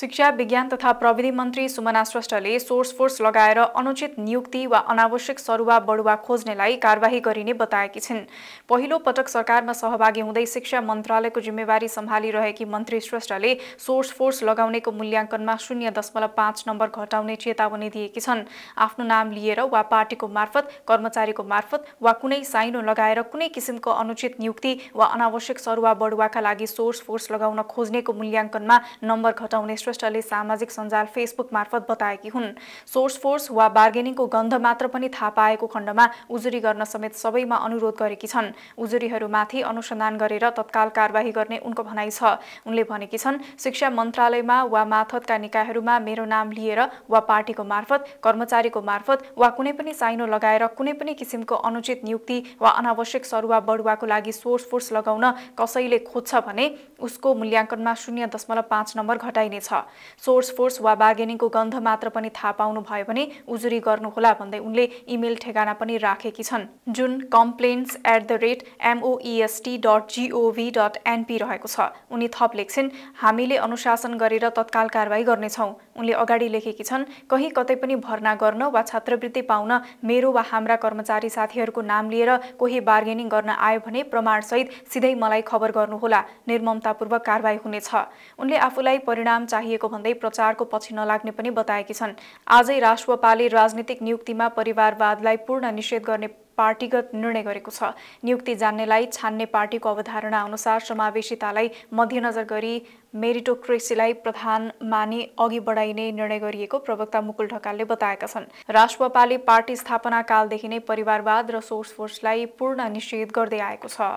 शिक्षा विज्ञान तथा प्रविधि मन्त्री सुमना श्रेष्ठले सोर्स फोर्स लगाएर अनुचित नियुक्ति वा अनावश्यक सरुवा बढुवा खोज्नेलाई कारवाही गरिने बताएकी छिन् पहिलो पटक सरकारमा सहभागी हुँदै शिक्षा मन्त्रालयको जिम्मेवारी सम्हालिरहेकी मन्त्री श्रेष्ठले सोर्स फोर्स लगाउनेको मूल्याङ्कनमा शून्य दशमलव पाँच नम्बर घटाउने चेतावनी दिएकी छन् आफ्नो नाम लिएर वा पार्टीको मार्फत कर्मचारीको मार्फत वा कुनै साइनो लगाएर कुनै किसिमको अनुचित नियुक्ति वा अनावश्यक सरुवा बढुवाका लागि सोर्स फोर्स लगाउन खोज्नेको मूल्याङ्कनमा नम्बर घटाउने श्रेष्ठले सामाजिक सञ्जाल फेसबुक मार्फत बताएकी हुन् सोर्स फोर्स वा बार्गेनिङको गन्ध मात्र पनि थाहा पाएको खण्डमा उजुरी गर्न समेत सबैमा अनुरोध गरेकी छन् उजुरीहरूमाथि अनुसन्धान गरेर तत्काल कारवाही गर्ने उनको भनाइ छ उनले भनेकी छन् शिक्षा मन्त्रालयमा वा माथतका निकायहरूमा मेरो नाम लिएर वा पार्टीको मार्फत कर्मचारीको मार्फत वा कुनै पनि साइनो लगाएर कुनै पनि किसिमको अनुचित नियुक्ति वा अनावश्यक सरुवा बढुवाको लागि सोर्स फोर्स लगाउन कसैले खोज्छ भने उसको मूल्याङ्कनमा शून्य दशमलव पाँच नम्बर घटाइनेछ सोर्स फोर्स वा बार्गेनिङको गन्ध मात्र पनि थाहा पाउनु भयो भने उजुरी गर्नुहोला भन्दै उनले इमेल ठेगाना पनि राखेकी छन् जुन complaints at the rate MOEST dot gov dot NP रहेको छ उनी थप लेख्छिन् हामीले अनुशासन गरेर तत्काल कारवाही गर्नेछौँ उनले अगाडि लेखेकी छन् कहीँ कतै पनि भर्ना गर्न वा छात्रवृत्ति पाउन मेरो वा हाम्रा कर्मचारी साथीहरूको नाम लिएर कोही बार्गेनिङ गर्न आयो भने प्रमाणसहित सिधै मलाई खबर गर्नुहोला निर्ममतापूर्वक कारवाही हुनेछ उनले आफूलाई परिणाम चाहिएको भन्दै प्रचारको पछि नलाग्ने पनि बताएकी छन् आजै राष्ट्रपाले राजनीतिक नियुक्तिमा परिवारवादलाई पूर्ण निषेध गर्ने पार्टीगत निर्णय गरेको छ नियुक्ति जान्नेलाई छान्ने पार्टीको अवधारणा अनुसार समावेशितालाई मध्यनजर गरी मेरिटोक्रेसीलाई प्रधान मानि अघि बढाइने निर्णय गरिएको प्रवक्ता मुकुल ढकालले बताएका छन् राष्ट्रपाले पार्टी स्थापना कालदेखि नै परिवारवाद र सोर्स फोर्सलाई पूर्ण निषेध गर्दै आएको छ